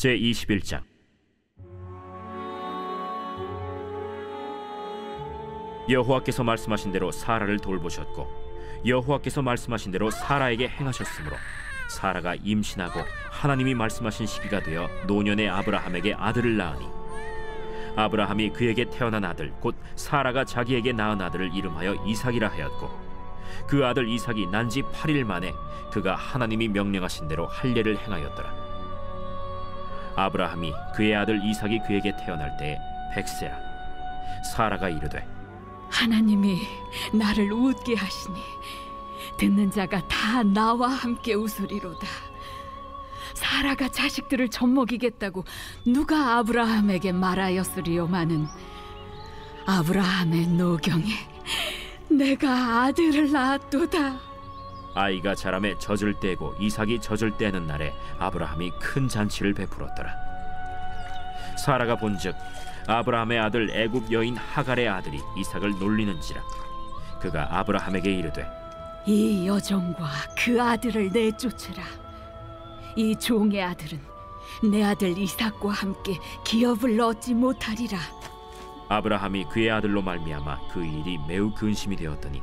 제21장 여호와께서 말씀하신 대로 사라를 돌보셨고 여호와께서 말씀하신 대로 사라에게 행하셨으므로 사라가 임신하고 하나님이 말씀하신 시기가 되어 노년의 아브라함에게 아들을 낳으니 아브라함이 그에게 태어난 아들 곧 사라가 자기에게 낳은 아들을 이름하여 이삭이라 하였고 그 아들 이삭이 난지 8일 만에 그가 하나님이 명령하신 대로 할례를 행하였더라 아브라함이 그의 아들 이삭이 그에게 태어날 때에 백세라 사라가 이르되 하나님이 나를 웃게 하시니 듣는 자가 다 나와 함께 웃으리로다 사라가 자식들을 젖먹이겠다고 누가 아브라함에게 말하였으리오마는 아브라함의 노경에 내가 아들을 낳았도다 아이가 자람에 젖을 떼고 이삭이 젖을 떼는 날에 아브라함이 큰 잔치를 베풀었더라. 사라가 본즉 아브라함의 아들 애굽 여인 하갈의 아들이 이삭을 놀리는지라 그가 아브라함에게 이르되 이 여정과 그 아들을 내쫓으라 이 종의 아들은 내 아들 이삭과 함께 기업을 얻지 못하리라 아브라함이 그의 아들로 말미암아 그 일이 매우 근심이 되었더니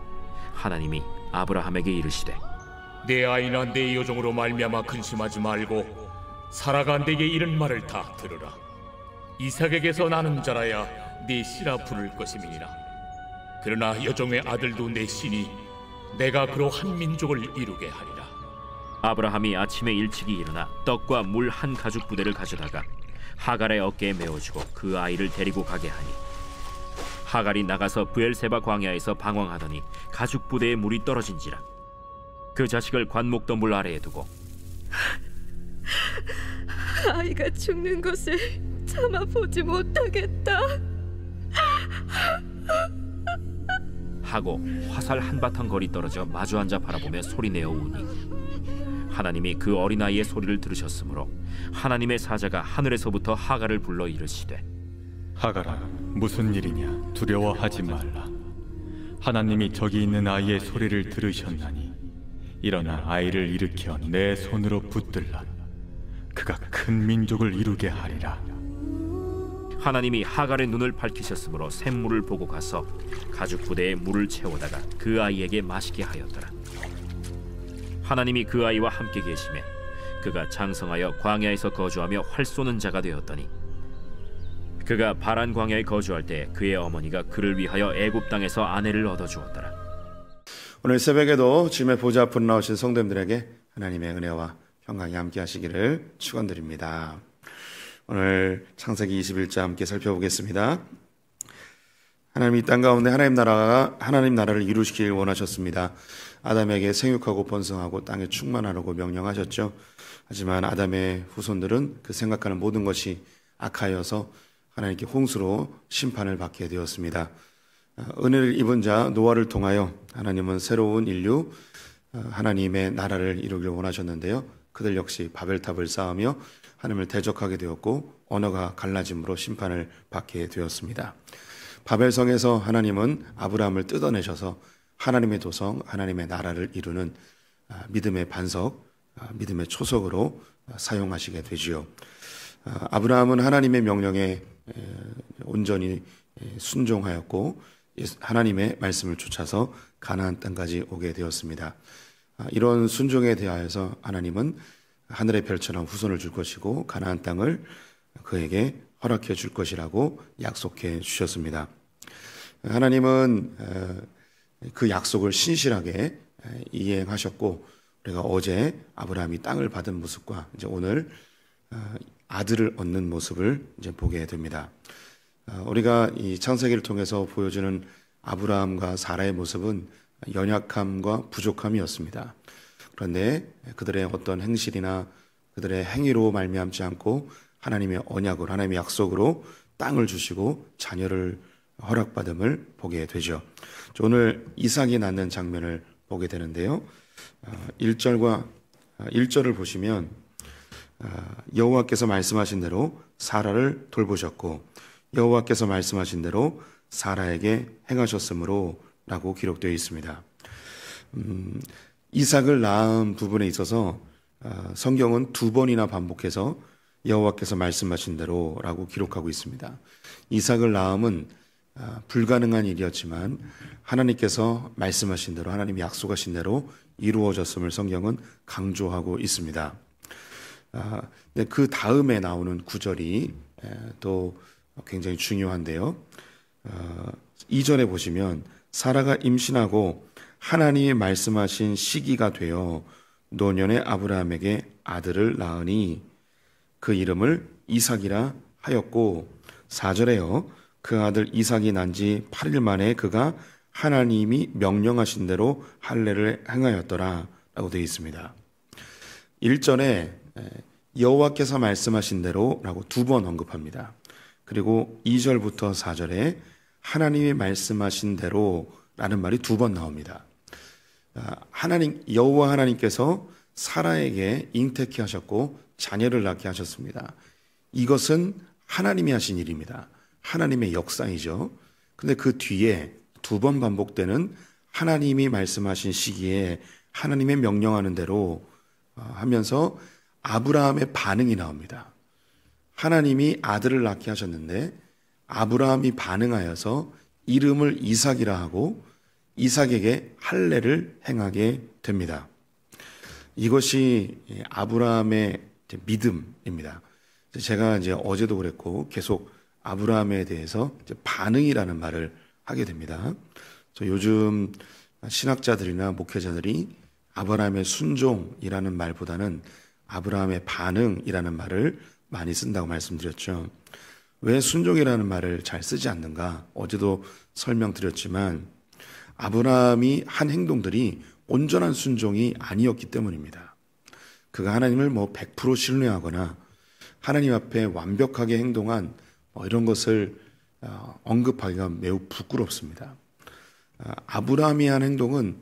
하나님이 아브라함에게 이르시되 내 아이나 내 여종으로 말미암아 근심하지 말고 사라간 내게 이런 말을 다 들으라 이삭에게서 나는 자라야 네 씨라 부를 것임이니라 그러나 여종의 아들도 내 씨니 내가 그로 한 민족을 이루게 하리라 아브라함이 아침에 일찍이 일어나 떡과 물 한 가죽 부대를 가져다가 하갈의 어깨에 메워주고그 아이를 데리고 가게 하니 하갈이 나가서 부엘세바 광야에서 방황하더니 가죽 부대에 물이 떨어진지라 그 자식을 관목 덤불 아래에 두고 아이가 죽는 것을 참아 보지 못하겠다 하고 화살 한바탕 거리 떨어져 마주 앉아 바라보며 소리내어 우니 하나님이 그 어린아이의 소리를 들으셨으므로 하나님의 사자가 하늘에서부터 하갈을 불러 이르시되 하가라, 무슨 일이냐? 두려워하지 말라. 하나님이 저기 있는 아이의 소리를 들으셨나니 일어나 아이를 일으켜 내 손으로 붙들라. 그가 큰 민족을 이루게 하리라. 하나님이 하갈의 눈을 밝히셨으므로 샘물을 보고 가서 가죽 부대에 물을 채우다가 그 아이에게 마시게 하였더라. 하나님이 그 아이와 함께 계시에 그가 장성하여 광야에서 거주하며 활 쏘는 자가 되었더니 그가 바란 광야에 거주할 때 그의 어머니가 그를 위하여 애굽 땅에서 아내를 얻어 주었더라. 오늘 새벽에도 주님의 보좌 앞으로 나오신 성도님들에게 하나님의 은혜와 평강이 함께 하시기를 축원드립니다. 오늘 창세기 21장 함께 살펴보겠습니다. 하나님이 땅 가운데 하나님 나라가 하나님 나라를 이루시길 원하셨습니다. 아담에게 생육하고 번성하고 땅에 충만하라고 명령하셨죠. 하지만 아담의 후손들은 그 생각하는 모든 것이 악하여서 하나님께 홍수로 심판을 받게 되었습니다. 아, 은혜를 입은 자 노아를 통하여 하나님은 새로운 인류 아, 하나님의 나라를 이루길 원하셨는데요. 그들 역시 바벨탑을 쌓으며 하나님을 대적하게 되었고 언어가 갈라짐으로 심판을 받게 되었습니다. 바벨성에서 하나님은 아브라함을 뜯어내셔서 하나님의 도성, 하나님의 나라를 이루는 아, 믿음의 반석, 믿음의 초석으로 사용하시게 되지요. 아브라함은 하나님의 명령에 온전히 예, 순종하였고 예, 하나님의 말씀을 쫓아서 가나안 땅까지 오게 되었습니다. 아, 이런 순종에 대하여서 하나님은 하늘의 별처럼 후손을 줄 것이고 가나안 땅을 그에게 허락해 줄 것이라고 약속해 주셨습니다. 하나님은 어, 그 약속을 신실하게 이행하셨고 우리가 어제 아브라함이 땅을 받은 모습과 이제 오늘 어, 아들을 얻는 모습을 이제 보게 됩니다. 어, 우리가 이 창세기를 통해서 보여주는 아브라함과 사라의 모습은 연약함과 부족함이었습니다. 그런데 그들의 어떤 행실이나 그들의 행위로 말미암지 않고 하나님의 언약으로 하나님의 약속으로 땅을 주시고 자녀를 허락받음을 보게 되죠. 오늘 이삭이 낳는 장면을 보게 되는데요. 1절과 어, 1절을 어, 보시면 여호와께서 말씀하신 대로 사라를 돌보셨고 여호와께서 말씀하신 대로 사라에게 행하셨으므로라고 기록되어 있습니다. 음, 이삭을 낳은 부분에 있어서 아, 성경은 두 번이나 반복해서 여호와께서 말씀하신 대로라고 기록하고 있습니다. 이삭을 낳음은 아, 불가능한 일이었지만 하나님께서 말씀하신 대로 하나님 약속하신 대로 이루어졌음을 성경은 강조하고 있습니다. 아, 네, 그 다음에 나오는 구절이 또 굉장히 중요한데요. 어, 2절에 보시면 사라가 임신하고 하나님이 말씀하신 시기가 되어 노년의 아브라함에게 아들을 낳으니 그 이름을 이삭이라 하였고 4절에요. 그 아들 이삭이 난 지 8일 만에 그가 하나님이 명령하신 대로 할례를 행하였더라 라고 되어 있습니다. 1절에 여호와께서 말씀하신 대로라고 두 번 언급합니다. 그리고 2절부터 4절에 하나님이 말씀하신 대로 라는 말이 두 번 나옵니다. 아, 하나님 여호와 하나님께서 사라에게 잉태케 하셨고 자녀를 낳게 하셨습니다. 이것은 하나님이 하신 일입니다. 하나님의 역사이죠. 근데 그 뒤에 두 번 반복되는 하나님이 말씀하신 시기에 하나님의 명령하는 대로 아, 하면서 아브라함의 반응이 나옵니다. 하나님이 아들을 낳게 하셨는데 아브라함이 반응하여서 이름을 이삭이라 하고 이삭에게 할례를 행하게 됩니다. 이것이 아브라함의 믿음입니다. 제가 이제 어제도 그랬고 계속 아브라함에 대해서 반응이라는 말을 하게 됩니다. 그 요즘 신학자들이나 목회자들이 아브라함의 순종이라는 말보다는 아브라함의 반응이라는 말을 많이 쓴다고 말씀드렸죠. 왜 순종이라는 말을 잘 쓰지 않는가? 어제도 설명드렸지만 아브라함이 한 행동들이 온전한 순종이 아니었기 때문입니다. 그가 하나님을 뭐 100% 신뢰하거나 하나님 앞에 완벽하게 행동한 뭐 이런 것을 어, 언급하기가 매우 부끄럽습니다. 어, 아브라함이 한 행동은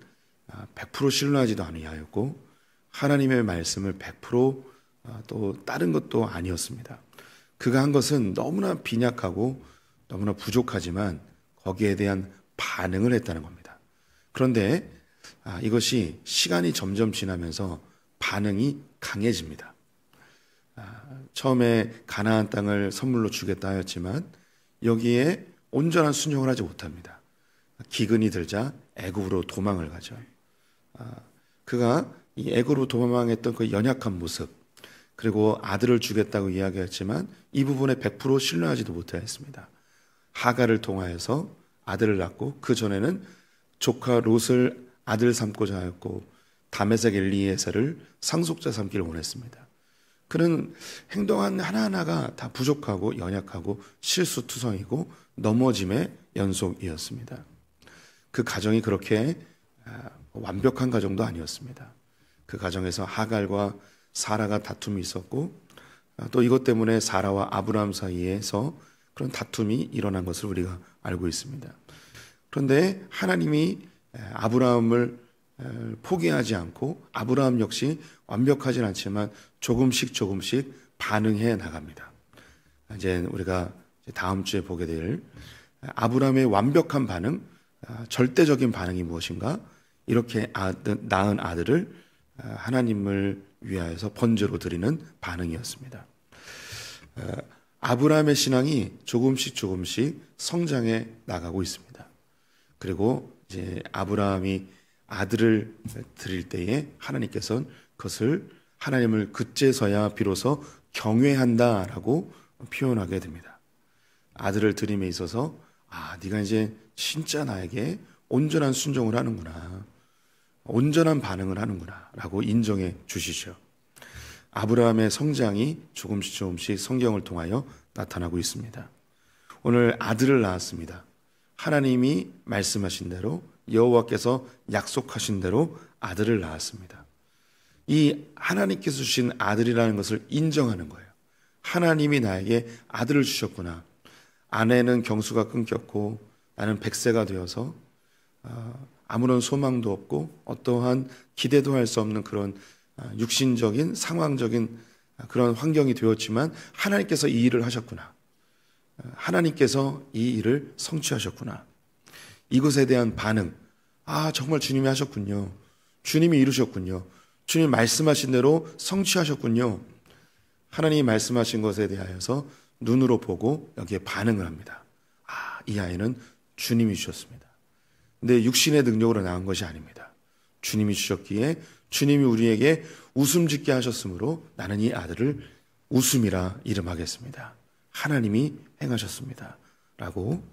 100% 어, 신뢰하지도 아니하였고 하나님의 말씀을 100% 아, 또 다른 것도 아니었습니다. 그가 한 것은 너무나 빈약하고 너무나 부족하지만 거기에 대한 반응을 했다는 겁니다. 그런데 아, 이것이 시간이 점점 지나면서 반응이 강해집니다. 아, 처음에 가나안 땅을 선물로 주겠다 하였지만 여기에 온전한 순종을 하지 못합니다. 기근이 들자 애굽으로 도망을 가죠. 그가 이 애굽으로 도망했던 그 연약한 모습, 그리고 아들을 주겠다고 이야기했지만 이 부분에 100% 신뢰하지도 못하였습니다. 하가를 통하여서 아들을 낳고 그 전에는 조카 롯을 아들 삼고자 하였고 다메섹 엘리에서를 상속자 삼기를 원했습니다. 그는 행동한 하나하나가 다 부족하고 연약하고 실수투성이고 넘어짐의 연속이었습니다. 그 가정이 그렇게 아, 완벽한 가정도 아니었습니다. 그 가정에서 하갈과 사라가 다툼이 있었고 아, 또 이것 때문에 사라와 아브라함 사이에서 그런 다툼이 일어난 것을 우리가 알고 있습니다. 그런데 하나님이 아브라함을 포기하지 않고 아브라함 역시 완벽하진 않지만 조금씩 조금씩 반응해 나갑니다. 이제 우리가 다음 주에 보게 될 아브라함의 완벽한 반응, 아, 절대적인 반응이 무엇인가? 이렇게 아, 낳은 아들을 어, 하나님을 위하여서 번제로 드리는 반응이었습니다. 어, 아브라함의 신앙이 조금씩 조금씩 성장해 나가고 있습니다. 그리고 이제 아브라함이 아들을 드릴 때에 하나님께서는 그것을 하나님을 그제서야 비로소 경외한다라고 표현하게 됩니다. 아들을 드림에 있어서 아 네가 이제 진짜 나에게 온전한 순종을 하는구나. 온전한 반응을 하는구나 라고 인정해 주시죠. 아브라함의 성장이 조금씩 조금씩 성경을 통하여 나타나고 있습니다. 오늘 아들을 낳았습니다. 하나님이 말씀하신 대로 여호와께서 약속하신 대로 아들을 낳았습니다. 이 하나님께서 주신 아들이라는 것을 인정하는 거예요. 하나님이 나에게 아들을 주셨구나. 아내는 경수가 끊겼고 나는 백세가 되어서 아, 아무런 소망도 없고 어떠한 기대도 할 수 없는 그런 아, 육신적인 상황적인 아, 그런 환경이 되었지만 하나님께서 이 일을 하셨구나. 아, 하나님께서 이 일을 성취하셨구나. 이것에 대한 반응. 아, 정말 주님이 하셨군요. 주님이 이루셨군요. 주님 말씀하신 대로 성취하셨군요. 하나님이 말씀하신 것에 대하여서 눈으로 보고 여기에 반응을 합니다. 아, 이 아이는 주님이 주셨습니다. 내 육신의 능력으로 나온 것이 아닙니다. 주님이 주셨기에 주님이 우리에게 웃음 짓게 하셨으므로 나는 이 아들을 웃음이라 이름하겠습니다. 하나님이 행하셨습니다. 라고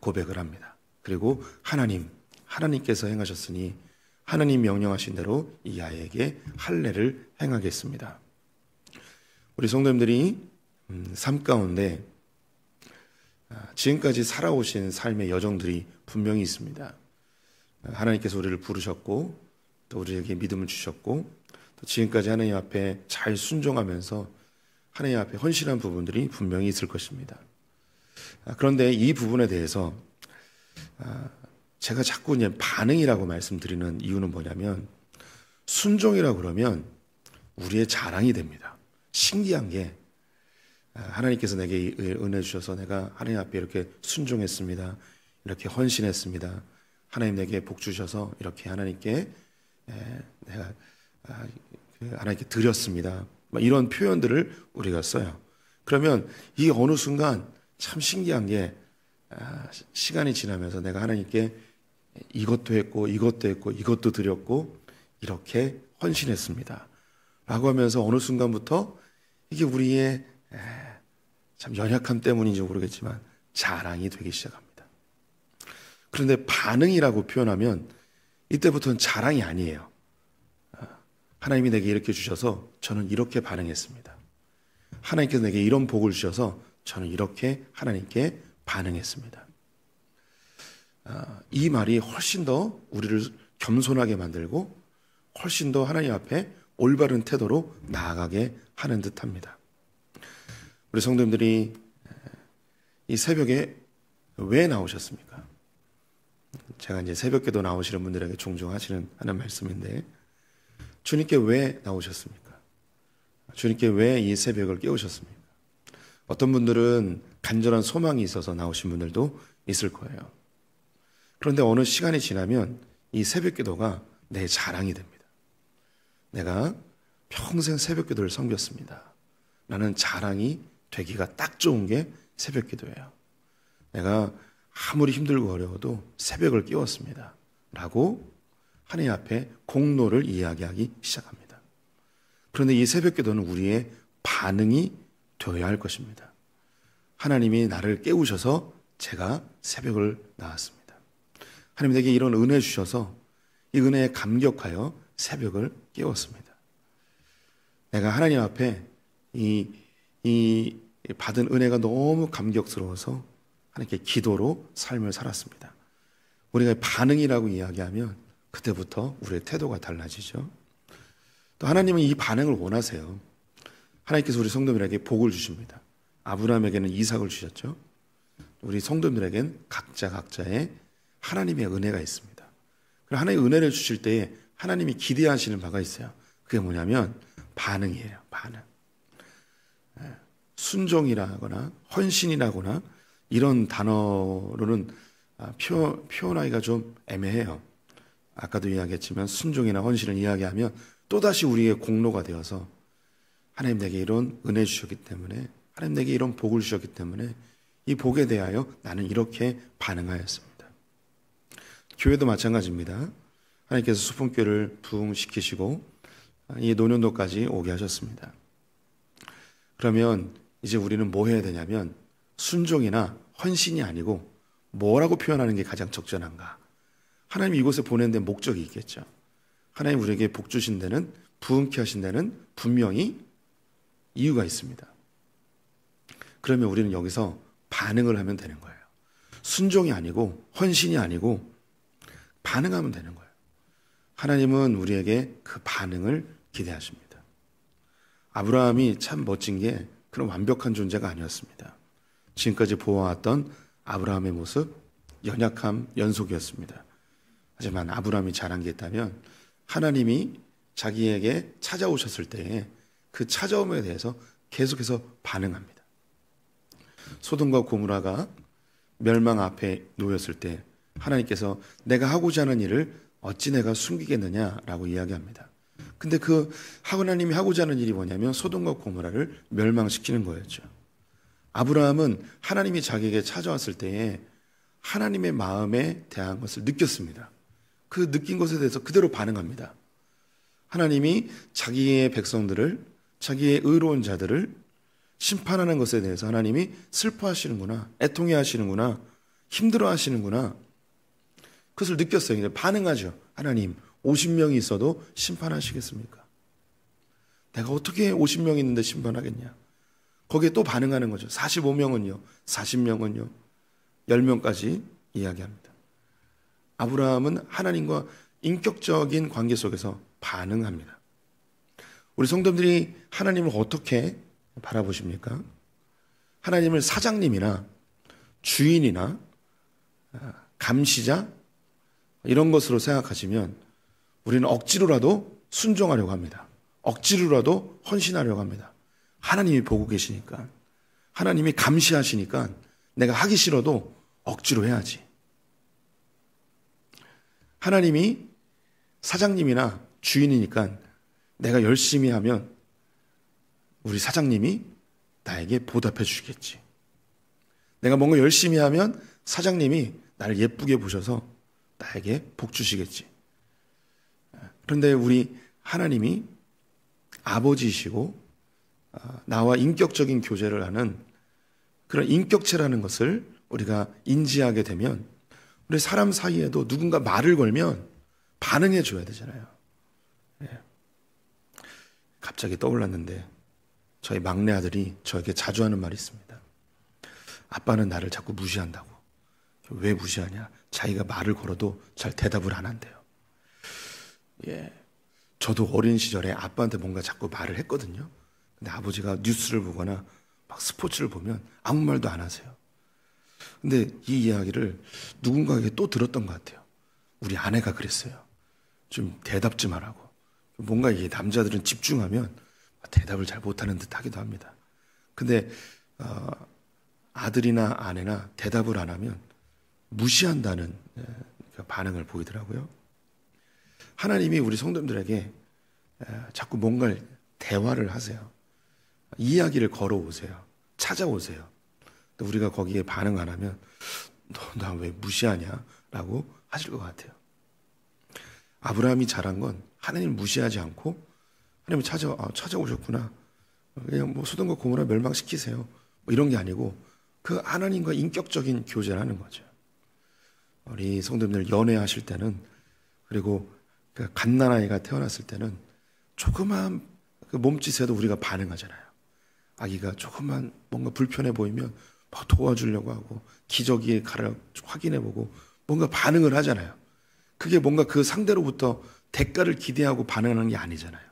고백을 합니다. 그리고 하나님, 하나님께서 행하셨으니 하나님 명령하신 대로 이 아이에게 할례를 행하겠습니다. 우리 성도님들이 음, 삶 가운데 아, 지금까지 살아오신 삶의 여정들이 분명히 있습니다. 하나님께서 우리를 부르셨고 또 우리에게 믿음을 주셨고 또 지금까지 하나님 앞에 잘 순종하면서 하나님 앞에 헌신한 부분들이 분명히 있을 것입니다. 아, 그런데 이 부분에 대해서 아, 제가 자꾸 이제 반응이라고 말씀드리는 이유는 뭐냐면 순종이라고 그러면 우리의 자랑이 됩니다. 신기한 게 아, 하나님께서 내게 은혜 주셔서 내가 하나님 앞에 이렇게 순종했습니다. 이렇게 헌신했습니다. 하나님 내게 복 주셔서 이렇게 하나님께 예, 내가 아, 그 하나님께 드렸습니다. 이런 표현들을 우리가 써요. 그러면 이 어느 순간 참 신기한 게 아, 시간이 지나면서 내가 하나님께 이것도 했고 이것도 했고 이것도 드렸고 이렇게 헌신했습니다. 라고 하면서 어느 순간부터 이게 우리의 예, 참 연약함 때문인지 모르겠지만 자랑이 되기 시작합니다. 그런데 반응이라고 표현하면 이때부터는 자랑이 아니에요. 아, 하나님이 내게 이렇게 주셔서 저는 이렇게 반응했습니다. 하나님께서 내게 이런 복을 주셔서 저는 이렇게 하나님께 반응했습니다. 아, 이 말이 훨씬 더 우리를 겸손하게 만들고 훨씬 더 하나님 앞에 올바른 태도로 나아가게 하는 듯 합니다. 우리 성도님들이 이 새벽에 왜 나오셨습니까? 제가 이제 새벽기도 나오시는 분들에게 종종 하시는 하는 말씀인데 주님께 왜 나오셨습니까? 주님께 왜 이 새벽을 깨우셨습니까? 어떤 분들은 간절한 소망이 있어서 나오신 분들도 있을 거예요. 그런데 어느 시간이 지나면 이 새벽 기도가 내 자랑이 됩니다. 내가 평생 새벽 기도를 섬겼습니다. 나는 자랑이 되기가 딱 좋은 게 새벽 기도예요. 내가 아무리 힘들고 어려워도 새벽을 깨웠습니다. 라고 하나님 앞에 공로를 이야기하기 시작합니다. 그런데 이 새벽 기도는 우리의 반응이 되어야 할 것입니다. 하나님이 나를 깨우셔서 제가 새벽을 나왔습니다. 하나님 에게 이런 은혜 주셔서 이 은혜에 감격하여 새벽을 깨웠습니다. 내가 하나님 앞에 이, 이 받은 은혜가 너무 감격스러워서 하나님께 기도로 삶을 살았습니다. 우리가 반응이라고 이야기하면 그때부터 우리의 태도가 달라지죠. 또 하나님은 이 반응을 원하세요. 하나님께서 우리 성도들에게 복을 주십니다. 아브라함에게는 이삭을 주셨죠. 우리 성도들에겐 각자 각자의 하나님의 은혜가 있습니다. 그리 하나님의 은혜를 주실 때에 하나님이 기대하시는 바가 있어요. 그게 뭐냐면 반응이에요. 반응. 순종이라거나 헌신이라거나 이런 단어로는 아, 표, 표현하기가 좀 애매해요. 아까도 이야기했지만 순종이나 헌신을 이야기하면 또다시 우리의 공로가 되어서 하나님 내게 이런 은혜 주셨기 때문에 하나님 내게 이런 복을 주셨기 때문에 이 복에 대하여 나는 이렇게 반응하였습니다. 교회도 마찬가지입니다. 하나님께서 수풍교를 부흥시키시고 아, 이 노년도까지 오게 하셨습니다. 그러면 이제 우리는 뭐 해야 되냐면 순종이나 헌신이 아니고 뭐라고 표현하는 게 가장 적절한가? 하나님 이곳에 보낸 데 목적이 있겠죠. 하나님 우리에게 복 주신 데는 부흥케 하신 데는 분명히 이유가 있습니다. 그러면 우리는 여기서 반응을 하면 되는 거예요. 순종이 아니고 헌신이 아니고 반응하면 되는 거예요. 하나님은 우리에게 그 반응을 기대하십니다. 아브라함이 참 멋진 게 그런 완벽한 존재가 아니었습니다. 지금까지 보아왔던 아브라함의 모습, 연약함 연속이었습니다. 하지만 아브라함이 잘한 게 있다면 하나님이 자기에게 찾아오셨을 때에 그 찾아옴에 대해서 계속해서 반응합니다. 소돔과 고무라가 멸망 앞에 놓였을 때 하나님께서 내가 하고자 하는 일을 어찌 내가 숨기겠느냐라고 이야기합니다. 근데 그 하나님이 하고자 하는 일이 뭐냐면 소돔과 고무라를 멸망시키는 거였죠. 아브라함은 하나님이 자기에게 찾아왔을 때에 하나님의 마음에 대한 것을 느꼈습니다. 그 느낀 것에 대해서 그대로 반응합니다. 하나님이 자기의 백성들을 자기의 의로운 자들을 심판하는 것에 대해서 하나님이 슬퍼하시는구나, 애통해 하시는구나, 힘들어 하시는구나. 그것을 느꼈어요. 반응하죠. 하나님, 50명이 있어도 심판하시겠습니까? 내가 어떻게 50명이 있는데 심판하겠냐? 거기에 또 반응하는 거죠. 45명은요, 40명은요, 10명까지 이야기합니다. 아브라함은 하나님과 인격적인 관계 속에서 반응합니다. 우리 성도들이 하나님을 어떻게 바라보십니까? 하나님을 사장님이나 주인이나 아, 감시자 이런 것으로 생각하시면 우리는 억지로라도 순종하려고 합니다. 억지로라도 헌신하려고 합니다. 하나님이 보고 계시니까. 하나님이 감시하시니까 내가 하기 싫어도 억지로 해야지. 하나님이 사장님이나 주인이니까 내가 열심히 하면 우리 사장님이 나에게 보답해 주시겠지. 내가 뭔가 열심히 하면 사장님이 나를 예쁘게 보셔서 나에게 복 주시겠지. 그런데 우리 하나님이 아버지시고 이 어, 나와 인격적인 교제를 하는 그런 인격체라는 것을 우리가 인지하게 되면 우리 사람 사이에도 누군가 말을 걸면 반응해 줘야 되잖아요. 예. 갑자기 떠올랐는데 저희 막내 아들이 저에게 자주 하는 말이 있습니다. 아빠는 나를 자꾸 무시한다고. 왜 무시하냐? 자기가 말을 걸어도 잘 대답을 안 한대요. 예. 저도 어린 시절에 아빠한테 뭔가 자꾸 말을 했거든요. 근데 아버지가 뉴스를 보거나 막 스포츠를 보면 아무 말도 안 하세요. 근데 이 이야기를 누군가에게 또 들었던 것 같아요. 우리 아내가 그랬어요. 좀 대답 좀 하라고. 뭔가 이게 남자들은 집중하면 대답을 잘 못하는 듯 하기도 합니다. 근데 어, 아들이나 아내나 대답을 안 하면 무시한다는 예, 그러니까 반응을 보이더라고요. 하나님이 우리 성도들에게 예, 자꾸 뭔가를 대화를 하세요. 이야기를 걸어오세요. 찾아오세요. 우리가 거기에 반응 안 하면 너 나 왜 무시하냐? 라고 하실 것 같아요. 아브라함이 잘한 건 하나님 무시하지 않고 하나님 찾아, 아, 찾아오셨구나. 그냥 뭐 소돔과 고모라 멸망시키세요. 뭐 이런 게 아니고 그 하나님과 인격적인 교제를 는 거죠. 우리 성도님들 연애하실 때는 그리고 그 갓난아이가 태어났을 때는 조그마한 그 몸짓에도 우리가 반응하잖아요. 아기가 조금만 뭔가 불편해 보이면 막 도와주려고 하고 기저귀에 가라 확인해 보고 뭔가 반응을 하잖아요. 그게 뭔가 그 상대로부터 대가를 기대하고 반응하는 게 아니잖아요.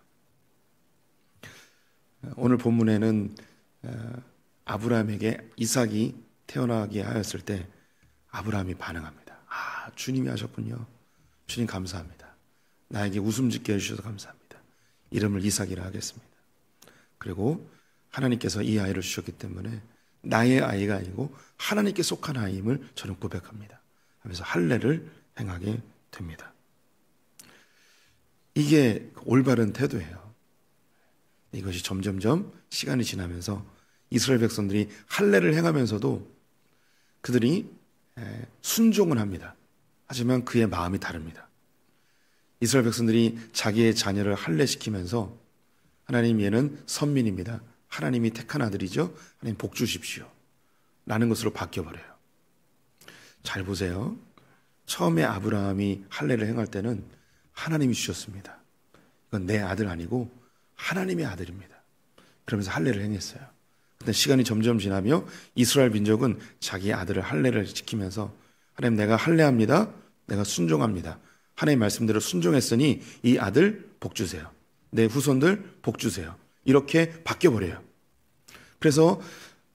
오늘 본문에는 어, 아브라함에게 이삭이 태어나게 하였을 때 아브라함이 반응합니다. 아, 주님이 하셨군요. 주님 감사합니다. 나에게 웃음 짓게 해주셔서 감사합니다. 이름을 이삭이라 하겠습니다. 그리고 하나님께서 이 아이를 주셨기 때문에 나의 아이가 아니고 하나님께 속한 아이임을 저는 고백합니다. 하면서 할례를 행하게 됩니다. 이게 올바른 태도예요. 이것이 점점점 시간이 지나면서 이스라엘 백성들이 할례를 행하면서도 그들이 순종을 합니다. 하지만 그의 마음이 다릅니다. 이스라엘 백성들이 자기의 자녀를 할례시키면서 하나님 얘는 선민입니다. 하나님이 택한 아들이죠. 하나님 복 주십시오. 라는 것으로 바뀌어버려요. 잘 보세요. 처음에 아브라함이 할례를 행할 때는 하나님이 주셨습니다. 이건 내 아들 아니고 하나님의 아들입니다. 그러면서 할례를 행했어요. 근데 시간이 점점 지나며 이스라엘 민족은 자기 아들을 할례를 지키면서 하나님 내가 할례합니다. 내가 순종합니다. 하나님 말씀대로 순종했으니 이 아들 복 주세요. 내 후손들 복 주세요. 이렇게 바뀌어버려요. 그래서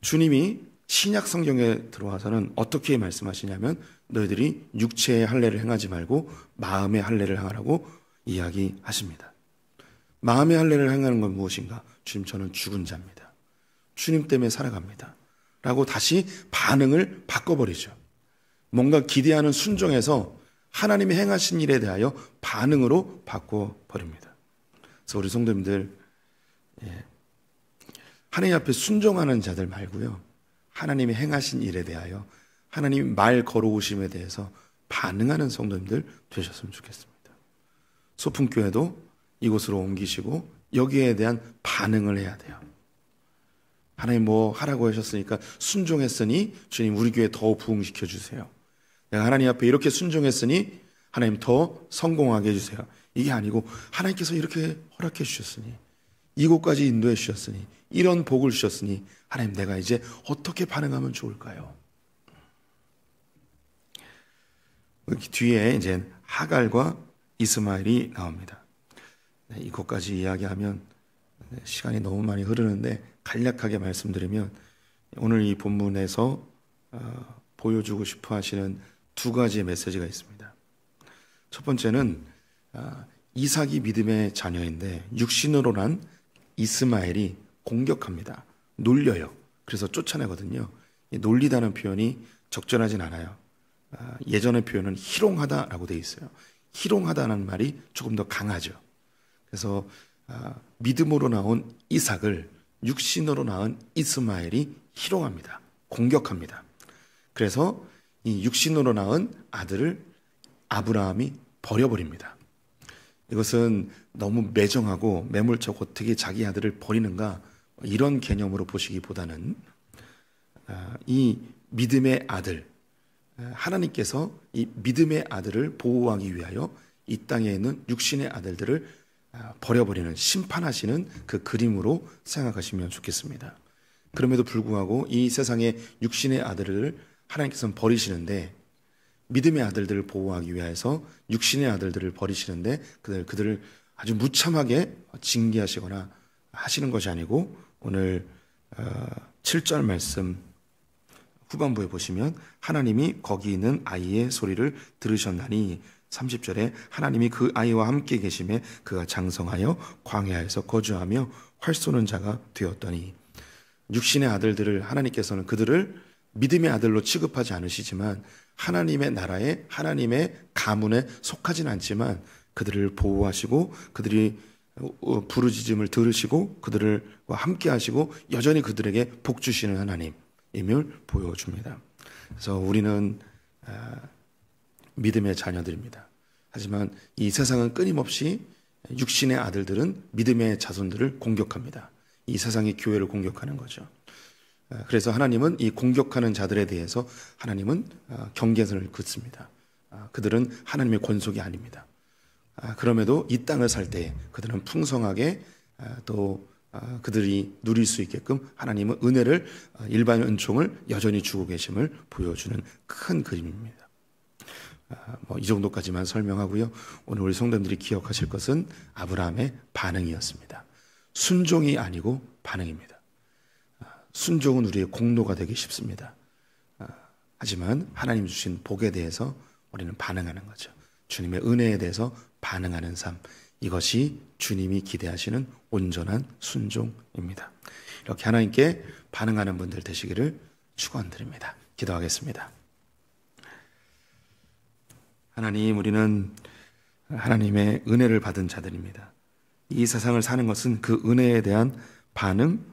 주님이 신약 성경에 들어와서는 어떻게 말씀하시냐면 너희들이 육체의 할례를 행하지 말고 마음의 할례를 행하라고 이야기하십니다. 마음의 할례를 행하는 건 무엇인가? 주님 저는 죽은 자입니다. 주님 때문에 살아갑니다. 라고 다시 반응을 바꿔버리죠. 뭔가 기대하는 순종에서 하나님이 행하신 일에 대하여 반응으로 바꿔버립니다. 그래서 우리 성도님들 예. 하나님 앞에 순종하는 자들 말고요. 하나님이 행하신 일에 대하여 하나님 말 걸어오심에 대해서 반응하는 성도님들 되셨으면 좋겠습니다. 소풍교회도 이곳으로 옮기시고 여기에 대한 반응을 해야 돼요. 하나님 뭐 하라고 하셨으니까 순종했으니 주님 우리 교회 더 부흥시켜 주세요. 내가 하나님 앞에 이렇게 순종했으니 하나님 더 성공하게 해주세요. 이게 아니고 하나님께서 이렇게 허락해 주셨으니 이곳까지 인도해 주셨으니 이런 복을 주셨으니 하나님 내가 이제 어떻게 반응하면 좋을까요? 음. 그 뒤에 이제 하갈과 이스마엘이 나옵니다. 네, 이곳까지 이야기하면 네, 시간이 너무 많이 흐르는데 간략하게 말씀드리면 오늘 이 본문에서 어, 보여주고 싶어 하시는 두가지 메시지가 있습니다. 첫 번째는 어, 이삭이 믿음의 자녀인데 육신으로 난 이스마엘이 공격합니다. 놀려요. 그래서 쫓아내거든요. 놀리다는 표현이 적절하진 않아요. 아, 예전의 표현은 희롱하다라고 되어 있어요. 희롱하다는 말이 조금 더 강하죠. 그래서 아, 믿음으로 나온 이삭을 육신으로 낳은 이스마엘이 희롱합니다. 공격합니다. 그래서 이 육신으로 낳은 아들을 아브라함이 버려버립니다. 이것은 너무 매정하고 매몰적 어떻게 자기 아들을 버리는가 이런 개념으로 보시기보다는 아, 이 믿음의 아들 아, 하나님께서 이 믿음의 아들을 보호하기 위하여 이 땅에 있는 육신의 아들들을 아, 버려버리는 심판하시는 그 그림으로 생각하시면 좋겠습니다. 그럼에도 불구하고 이 세상의 육신의 아들을 하나님께서는 버리시는데 믿음의 아들들을 보호하기 위해서 육신의 아들들을 버리시는데 그들, 그들을 아주 무참하게 징계하시거나 하시는 것이 아니고 오늘 7절 어, 말씀 후반부에 보시면 하나님이 거기 있는 아이의 소리를 들으셨나니 30절에 하나님이 그 아이와 함께 계심에 그가 장성하여 광야에서 거주하며 활 쏘는 자가 되었더니 육신의 아들들을 하나님께서는 그들을 믿음의 아들로 취급하지 않으시지만 하나님의 나라에 하나님의 가문에 속하진 않지만 그들을 보호하시고 그들이 어, 부르짖음을 들으시고 그들과 함께 하시고 여전히 그들에게 복 주시는 하나님임을 보여줍니다. 그래서 우리는 아, 믿음의 자녀들입니다. 하지만 이 세상은 끊임없이 육신의 아들들은 믿음의 자손들을 공격합니다. 이 세상이 교회를 공격하는 거죠. 아, 그래서 하나님은 이 공격하는 자들에 대해서 하나님은 아, 경계선을 긋습니다. 아, 그들은 하나님의 권속이 아닙니다. 그럼에도 이 땅을 살 때 그들은 풍성하게 또 그들이 누릴 수 있게끔 하나님은 은혜를 일반 은총을 여전히 주고 계심을 보여주는 큰 그림입니다. 뭐이 정도까지만 설명하고요. 오늘 우리 성도님들이 기억하실 것은 아브라함의 반응이었습니다. 순종이 아니고 반응입니다. 순종은 우리의 공로가 되기 쉽습니다. 아, 하지만 하나님 주신 복에 대해서 우리는 반응하는 거죠. 주님의 은혜에 대해서 반응하는 삶. 이것이 주님이 기대하시는 온전한 순종입니다. 이렇게 하나님께 반응하는 분들 되시기를 축원드립니다. 기도하겠습니다. 하나님, 우리는 하나님의 은혜를 받은 자들입니다. 이 세상을 사는 것은 그 은혜에 대한 반응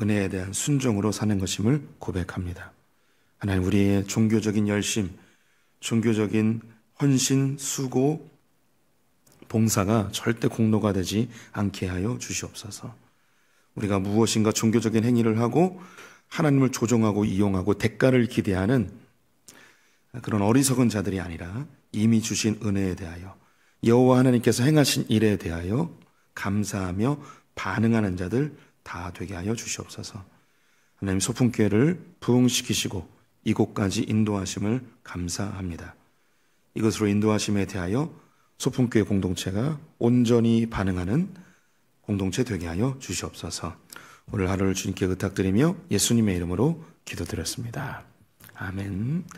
은혜에 대한 순종으로 사는 것임을 고백합니다. 하나님 우리의 종교적인 열심, 종교적인 헌신, 수고, 봉사가 절대 공로가 되지 않게 하여 주시옵소서. 우리가 무엇인가 종교적인 행위를 하고 하나님을 조종하고 이용하고 대가를 기대하는 그런 어리석은 자들이 아니라 이미 주신 은혜에 대하여 여호와 하나님께서 행하신 일에 대하여 감사하며 반응하는 자들 다 되게 하여 주시옵소서. 하나님 소풍교회를 부흥시키시고 이곳까지 인도하심을 감사합니다. 이것으로 인도하심에 대하여 소풍교회 공동체가 온전히 반응하는 공동체 되게 하여 주시옵소서. 오늘 하루를 주님께 부탁드리며 예수님의 이름으로 기도드렸습니다. 아멘.